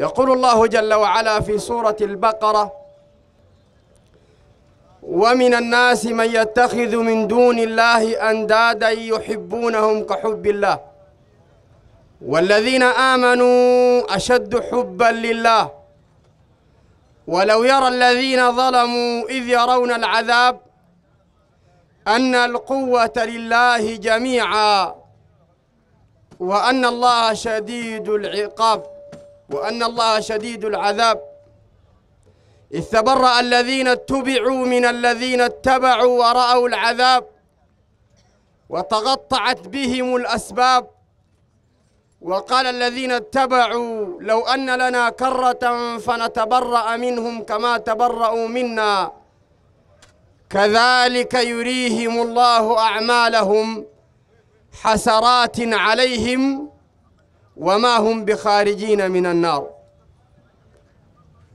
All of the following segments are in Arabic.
يقول الله جل وعلا في سورة البقرة ومن الناس من يتخذ من دون الله أندادا يحبونهم كحب الله والذين آمنوا أشد حبا لله ولو يرى الذين ظلموا إذ يرون العذاب أن القوة لله جميعا وأن الله شديد العقاب وأن الله شديد العذاب إذ تبرأ الذين اتبعوا من الذين اتبعوا ورأوا العذاب وتقطعت بهم الأسباب وقال الذين اتبعوا لو أن لنا كرة فنتبرأ منهم كما تبرأوا منا كذلك يريهم الله أعمالهم حسرات عليهم وما هم بخارجين من النار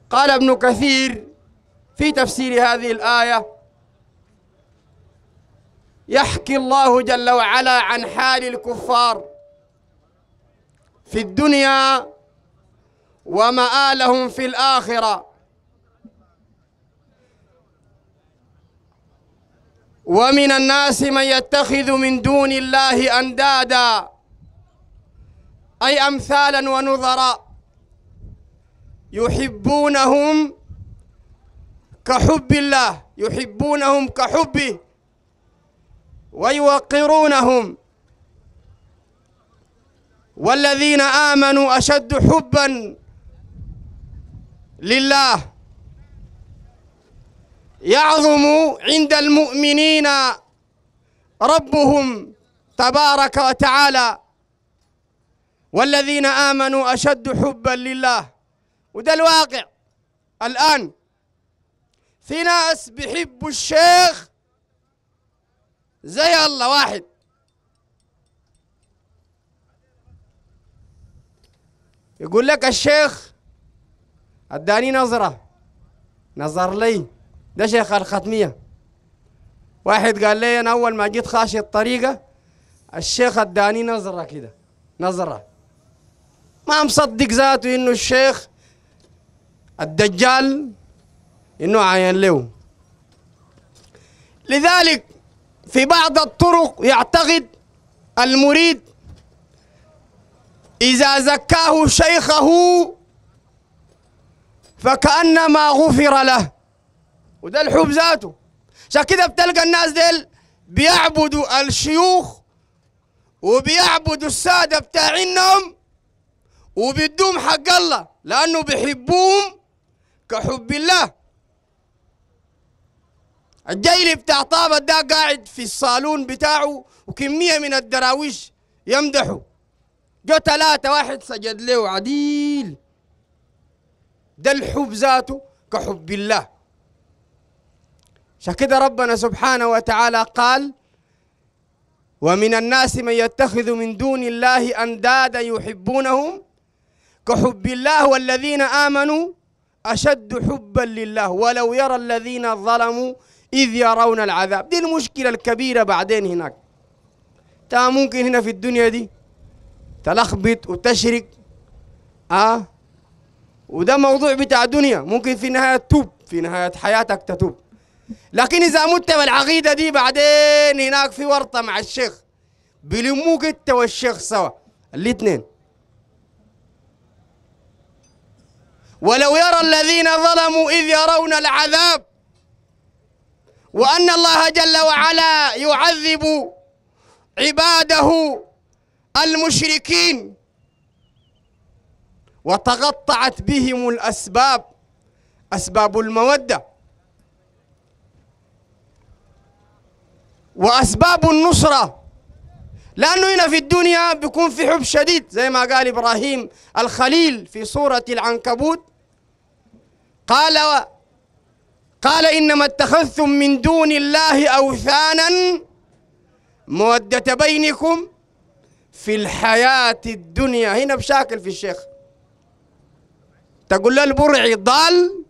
قال ابن كثير في تفسير هذه الآية يحكي الله جل وعلا عن حال الكفار في الدنيا ومآلهم في الآخرة ومن الناس من يتخذ من دون الله أندادا أي أمثالا ونظرا يحبونهم كحب الله يحبونهم كحبه ويوقرونهم والذين آمنوا أشد حبا لله يعظم عند المؤمنين ربهم تبارك وتعالى والذين آمنوا أشد حبا لله وده الواقع الآن في ناس بيحبوا الشيخ زي الله واحد يقول لك الشيخ اداني نظرة نظر لي ده شيخ الختمية واحد قال لي انا اول ما جيت خاشي الطريقة الشيخ اداني نظرة كده نظرة ما مصدق ذاته انه الشيخ الدجال انه عين له لذلك في بعض الطرق يعتقد المريد إذا زكاه شيخه فكأنما غفر له وده الحب ذاته عشان كده بتلقى الناس ديل بيعبدوا الشيوخ وبيعبدوا السادة بتاعينهم وبدوم حق الله لأنه بيحبوهم كحب الله الجيل بتاع طابة ده قاعد في الصالون بتاعه وكمية من الدراويش يمدحه جو ثلاثة واحد سجد له عديل ده الحب ذاته كحب الله عشان كده ربنا سبحانه وتعالى قال ومن الناس من يتخذ من دون الله أندادا يحبونهم كحب الله والذين آمنوا أشد حبا لله ولو يرى الذين ظلموا إذ يرون العذاب دي المشكلة الكبيرة بعدين هناك تا ممكن هنا في الدنيا دي تلخبط وتشرك آه وده موضوع بتاع دنيا ممكن في نهاية توب في نهاية حياتك تتوب لكن إذا مت بالعقيدة دي بعدين هناك في ورطة مع الشيخ بلموك أنت والشيخ سوا الاثنين ولو يرى الذين ظلموا إذ يرون العذاب وأن الله جل وعلا يعذب عباده المشركين وتقطعت بهم الأسباب أسباب المودة وأسباب النصرة لأنه هنا في الدنيا بيكون في حب شديد زي ما قال إبراهيم الخليل في سورة العنكبوت قال قال إنما اتخذتم من دون الله أوثانا مودة بينكم في الحياة الدنيا هنا بشاكل في الشيخ تقول له البرعي ضال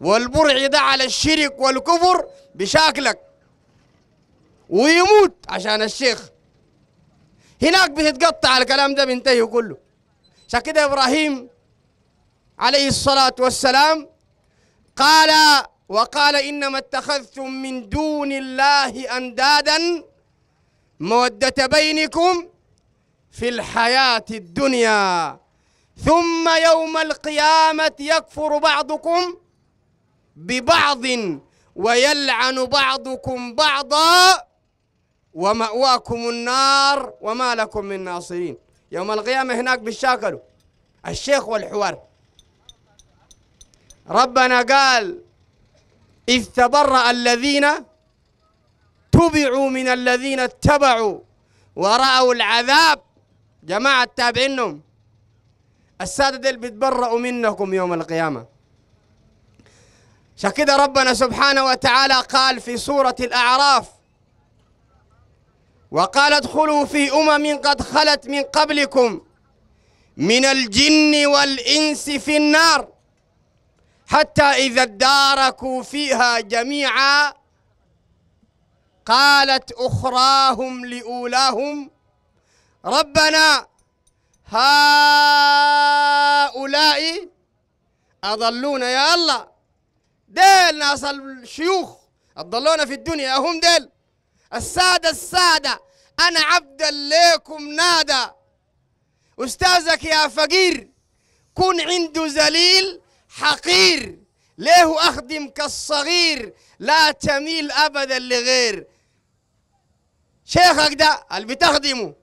والبرعي ده على الشرك والكفر بشاكلك ويموت عشان الشيخ هناك بتتقطع الكلام ده بينتهي كله عشان كده ابراهيم عليه الصلاه والسلام قال وقال انما اتخذتم من دون الله اندادا موده بينكم في الحياه الدنيا ثم يوم القيامه يكفر بعضكم ببعض ويلعن بعضكم بعضا ومأواكم النار وما لكم من ناصرين يوم القيامة هناك بالشاكل الشيخ والحوار ربنا قال إذ تبرأ الذين تبعوا من الذين اتبعوا ورأوا العذاب جماعة تابعينهم السادة اللي بتبرأوا منكم يوم القيامة عشان كده ربنا سبحانه وتعالى قال في سورة الأعراف وقال ادخلوا في أمم قد خلت من قبلكم من الجن والإنس في النار حتى إذا اداركوا فيها جميعا قالت أخراهم لأولاهم ربنا هؤلاء أضلون يا الله ديل ناس الشيوخ أضلونا في الدنيا هم ديل السادة السادة أنا عبدا ليكم نادى أستاذك يا فقير كن عنده ذليل حقير ليه أخدم كالصغير لا تميل أبدا لغير شيخك ده اللي بتخدمه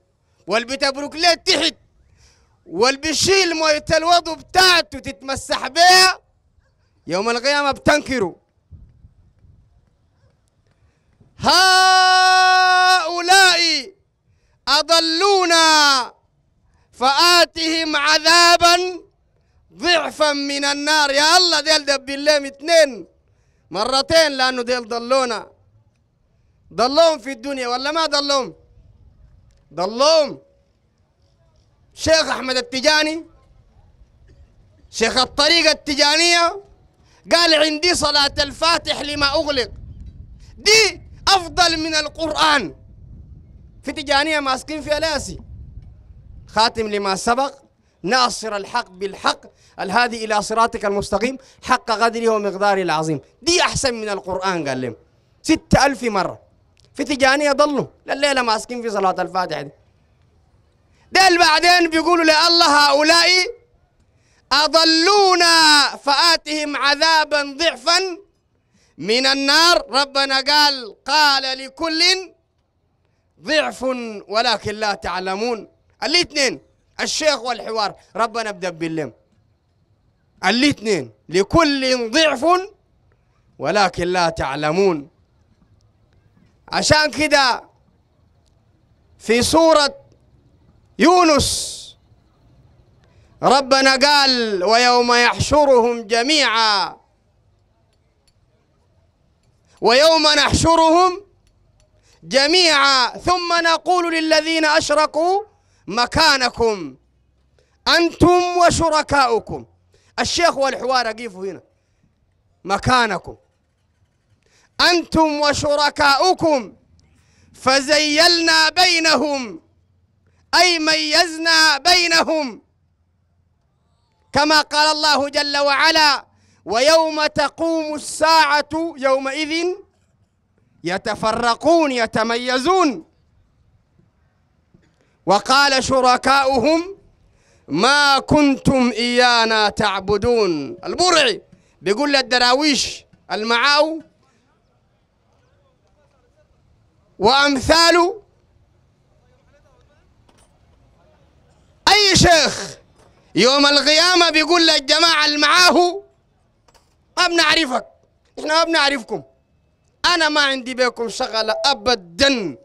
واللي بتبرك ليه تحت واللي بيشيل مية الوضو بتاعته تتمسح بيها يوم القيامة بتنكره هؤلاء أضلونا فآتهم عذابا ضعفا من النار يا الله ديل دب اللهم اثنين مرتين لأنه ديل ضلونا ضلوهم في الدنيا ولا ما ضلوهم ضلوهم شيخ أحمد التجاني شيخ الطريقة التجانية قال عندي صلاة الفاتح لما أغلق دي أفضل من القرآن في تجانية ماسكين في ألاسي خاتم لما سبق ناصر الحق بالحق الهادي إلى صراطك المستقيم حق قدره ومقداره العظيم دي أحسن من القرآن قال لهم ستة ألف مرة في تجانية ضلوا لليلة ماسكين في صلاة الفاتحة دي دل بعدين بيقولوا لأ الله هؤلاء أضلونا فآتهم عذابا ضعفا من النار ربنا قال قال لكل ضعف ولكن لا تعلمون الاثنين الشيخ والحوار ربنا ابدا باللم الاثنين لكل ضعف ولكن لا تعلمون عشان كده في سورة يونس ربنا قال ويوم يحشرهم جميعا ويوم نحشرهم جميعا ثم نقول للذين أشركوا مكانكم أنتم وشركاؤكم الشيخ والحوار أقيفوا هنا مكانكم أنتم وشركاؤكم فزيلنا بينهم أي ميزنا بينهم كما قال الله جل وعلا ويوم تقوم الساعة يومئذ يتفرقون يتميزون وقال شركاؤهم ما كنتم إيانا تعبدون البرعي بيقول للدراويش المعاو وأمثال أي شيخ يوم القيامة بيقول للجماعة المعاهو ما بنعرفك احنا ما بنعرفكم انا ما عندي بكم شغله ابدا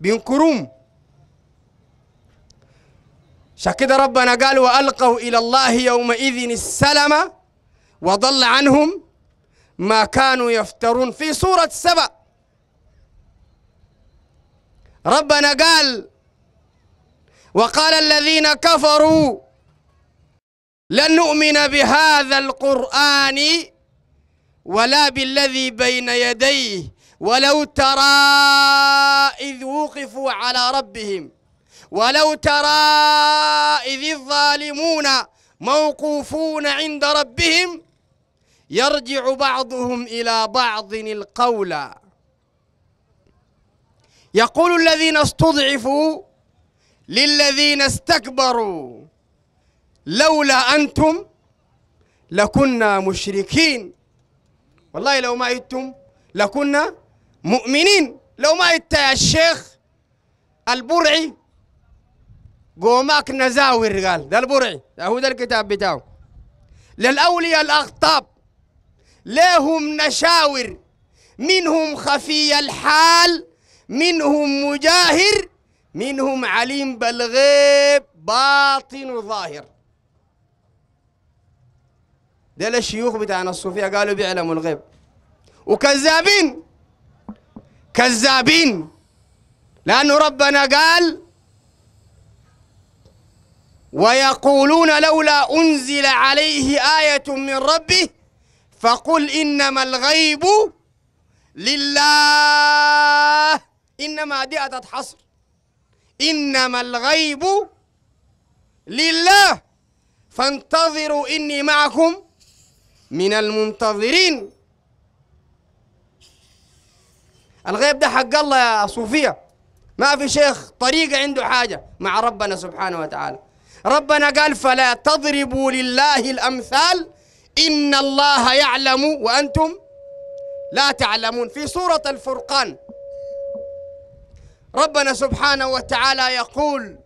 بينكروم عشان كده ربنا قال والقوا الى الله يومئذ السلم وضل عنهم ما كانوا يفترون في سوره سبأ ربنا قال وقال الذين كفروا لن نؤمن بهذا القرآن ولا بالذي بين يديه ولو ترى إذ وقفوا على ربهم ولو ترى إذ الظالمون موقوفون عند ربهم يرجع بعضهم إلى بعض القول يقول الذين استضعفوا للذين استكبروا لولا أنتم لكنا مشركين والله لو ما أنتم لكنا مؤمنين لو ما أنت يا الشيخ البرعي قوماك نزاوي قال ده البرعي ده هو ده الكتاب بتاعه للأولياء الأغطاب لهم نشاور منهم خفي الحال منهم مجاهر منهم عليم بالغيب باطن وظاهر ده الشيوخ بتاعنا الصوفية قالوا بيعلموا الغيب وكذابين كذابين لأنه ربنا قال ويقولون لولا أنزل عليه آية من ربه فقل إنما الغيب لله إنما دي أتت حصر إنما الغيب لله فانتظروا إني معكم من المنتظرين الغيب ده حق الله يا صوفية ما في شيخ طريقة عنده حاجة مع ربنا سبحانه وتعالى ربنا قال فلا تضربوا لله الأمثال إن الله يعلم وأنتم لا تعلمون في سورة الفرقان ربنا سبحانه وتعالى يقول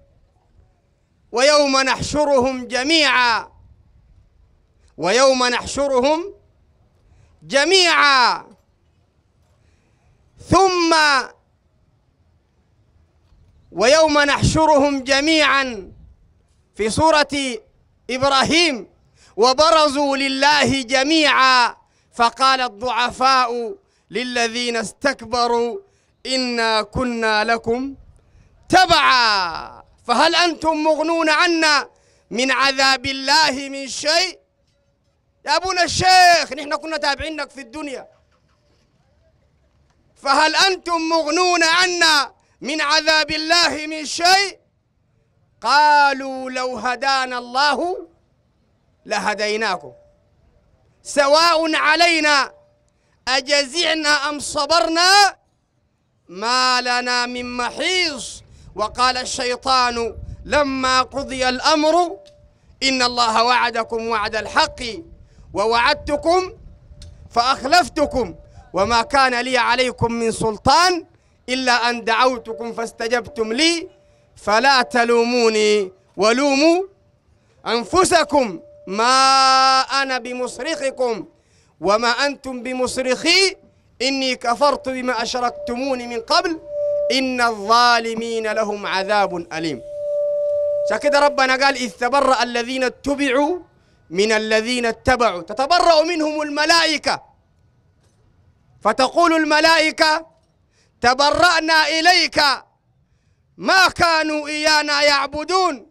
ويوم نحشرهم جميعا ويوم نحشرهم جميعا ثم ويوم نحشرهم جميعا في سورة إبراهيم وبرزوا لله جميعا فقال الضعفاء للذين استكبروا إنا كنا لكم تبعا فهل أنتم مغنون عنا من عذاب الله من شيء يا أبونا الشيخ نحن كنا تابعينك في الدنيا فهل أنتم مغنون عنا من عذاب الله من شيء قالوا لو هدانا الله لهديناكم سواء علينا أجزعنا أم صبرنا ما لنا من محيص وقال الشيطان لما قضي الأمر إن الله وعدكم وعد الحق ووعدتكم فأخلفتكم وما كان لي عليكم من سلطان إلا أن دعوتكم فاستجبتم لي فلا تلوموني ولوموا أنفسكم ما أنا بمصرخكم وما أنتم بمصرخي إني كفرت بما أشركتموني من قبل إن الظالمين لهم عذاب أليم عشان كده ربنا قال إذ تبرأ الذين اتبعوا من الذين اتبعوا تتبرأ منهم الملائكة فتقول الملائكة تبرأنا إليك ما كانوا إيانا يعبدون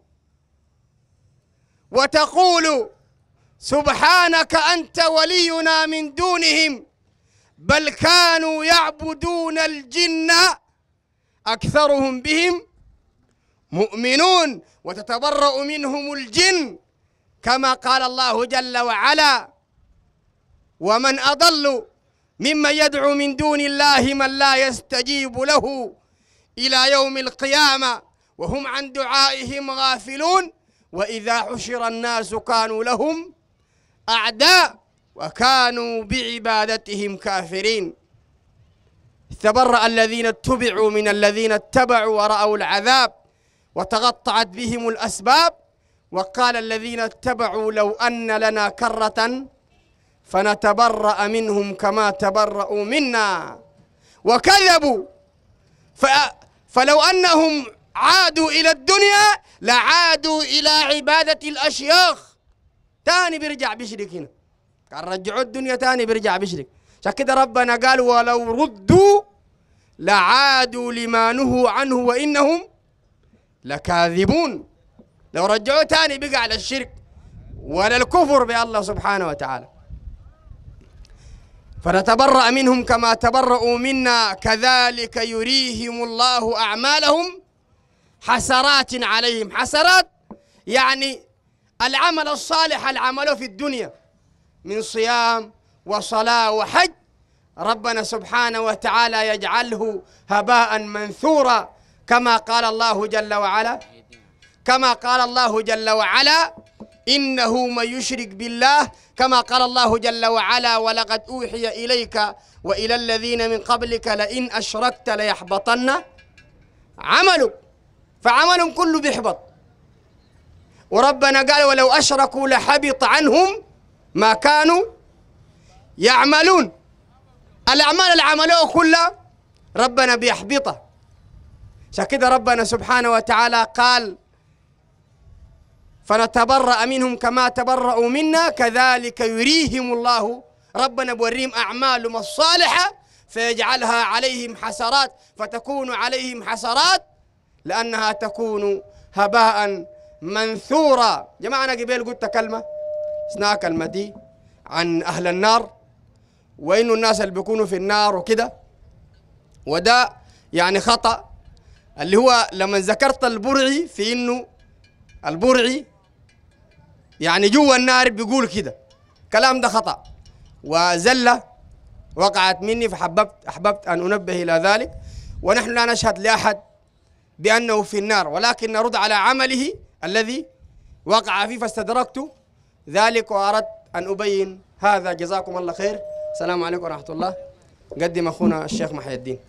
وتقول سبحانك أنت ولينا من دونهم بل كانوا يعبدون الجن أكثرهم بهم مؤمنون وتتبرأ منهم الجن كما قال الله جل وعلا ومن أضل ممن يدعو من دون الله من لا يستجيب له إلى يوم القيامة وهم عن دعائهم غافلون وإذا حشر الناس كانوا لهم أعداء وكانوا بعبادتهم كافرين تبرأ الذين اتبعوا من الذين اتبعوا ورأوا العذاب وتقطعت بهم الأسباب وقال الذين اتبعوا لو أن لنا كرة فنتبرأ منهم كما تبرأوا منا وكذبوا فلو أنهم عادوا إلى الدنيا لعادوا إلى عبادة الأشياخ تاني بيرجع بيشرك هنا قال رجعوا الدنيا تاني بيرجع بيشرك عشان كده ربنا قال ولو ردوا لعادوا لما نهوا عنه وإنهم لكاذبون لو رجعوه تاني بقى على الشرك ولا الكفر بالله سبحانه وتعالى فنتبرأ منهم كما تبرؤوا منا كذلك يريهم الله أعمالهم حسرات عليهم حسرات يعني العمل الصالح العمل في الدنيا من صيام وصلاة وحج ربنا سبحانه وتعالى يجعله هباء منثورا كما قال الله جل وعلا كما قال الله جل وعلا إنه من يشرك بالله كما قال الله جل وعلا ولقد أوحي إليك وإلى الذين من قبلك لئن أشركت ليحبطن عملك فعملهم كله بيحبط وربنا قال ولو أشركوا لحبط عنهم ما كانوا يعملون الأعمال اللي عملوها كلها ربنا بيحبطها عشان كده ربنا سبحانه وتعالى قال فنتبرأ منهم كما تبرأوا منا كذلك يريهم الله ربنا بوريهم أعمالهم الصالحة فيجعلها عليهم حسرات فتكون عليهم حسرات لأنها تكون هباء منثورا جماعة أنا قبل قلت كلمة أثناء كلمة دي عن أهل النار وإنه الناس اللي بيكونوا في النار وكده وده يعني خطأ اللي هو لما ذكرت البرعي في إنه البرعي يعني جوا النار بيقول كده كلام ده خطأ وزلة وقعت مني فحببت أحببت أن أنبه إلى ذلك ونحن لا نشهد لأحد بأنه في النار ولكن نرد على عمله الذي وقع فيه فاستدركت ذلك وأردت أن أبين هذا جزاكم الله خير السلام عليكم ورحمة الله قدم أخونا الشيخ محي الدين